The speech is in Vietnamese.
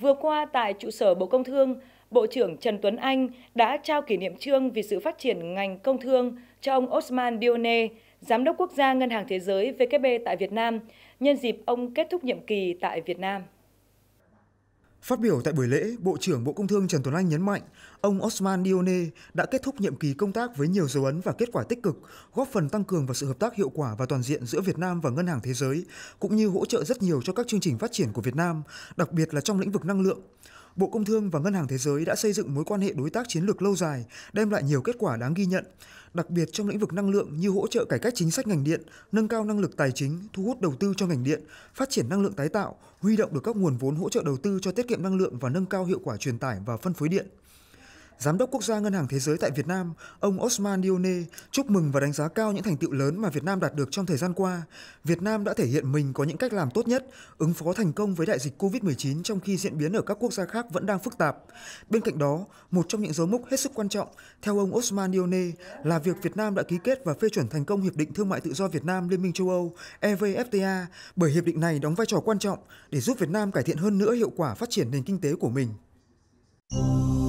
Vừa qua tại trụ sở Bộ Công Thương, Bộ trưởng Trần Tuấn Anh đã trao kỷ niệm trương vì sự phát triển ngành công thương cho ông Osman Dione, Giám đốc Quốc gia Ngân hàng Thế giới VKB tại Việt Nam, nhân dịp ông kết thúc nhiệm kỳ tại Việt Nam. Phát biểu tại buổi lễ, Bộ trưởng Bộ Công Thương Trần Tuấn Anh nhấn mạnh, ông Osman Dione đã kết thúc nhiệm kỳ công tác với nhiều dấu ấn và kết quả tích cực, góp phần tăng cường vào sự hợp tác hiệu quả và toàn diện giữa Việt Nam và Ngân hàng Thế giới, cũng như hỗ trợ rất nhiều cho các chương trình phát triển của Việt Nam, đặc biệt là trong lĩnh vực năng lượng. Bộ Công Thương và Ngân hàng Thế giới đã xây dựng mối quan hệ đối tác chiến lược lâu dài, đem lại nhiều kết quả đáng ghi nhận, đặc biệt trong lĩnh vực năng lượng như hỗ trợ cải cách chính sách ngành điện, nâng cao năng lực tài chính, thu hút đầu tư cho ngành điện, phát triển năng lượng tái tạo, huy động được các nguồn vốn hỗ trợ đầu tư cho tiết kiệm năng lượng và nâng cao hiệu quả truyền tải và phân phối điện. Giám đốc Quốc gia Ngân hàng Thế giới tại Việt Nam, ông Osman Dione chúc mừng và đánh giá cao những thành tựu lớn mà Việt Nam đạt được trong thời gian qua. Việt Nam đã thể hiện mình có những cách làm tốt nhất, ứng phó thành công với đại dịch COVID-19 trong khi diễn biến ở các quốc gia khác vẫn đang phức tạp. Bên cạnh đó, một trong những dấu mốc hết sức quan trọng, theo ông Osman Dione, là việc Việt Nam đã ký kết và phê chuẩn thành công Hiệp định Thương mại Tự do Việt Nam Liên minh châu Âu EVFTA, bởi hiệp định này đóng vai trò quan trọng để giúp Việt Nam cải thiện hơn nữa hiệu quả phát triển nền kinh tế của mình.